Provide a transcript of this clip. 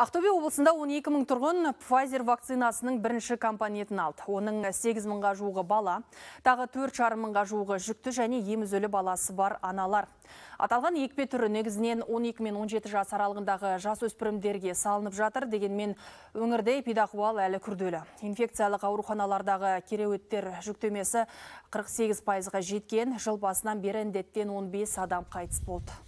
Ақтөбе облысында 12 мың тұрғын Pfizer вакцинасының бірінші компонентін алды. Оның 8 мыңға жуығы бала, тағы 4 жарым мыңға жуығы жүкті және емізөлі баласы бар аналар. Аталған екпе түрі негізінен 12 мен 17 жас аралығындағы жас өспірімдерге салынып жатыр дегенмен өңірде эпидахуал әлі күрделі. Инфекциялық ауруханалардағы кереуеттер жүктемесі 48 пайызға жеткен, жыл басынан бері індеттен 15 адам қайтыс болды.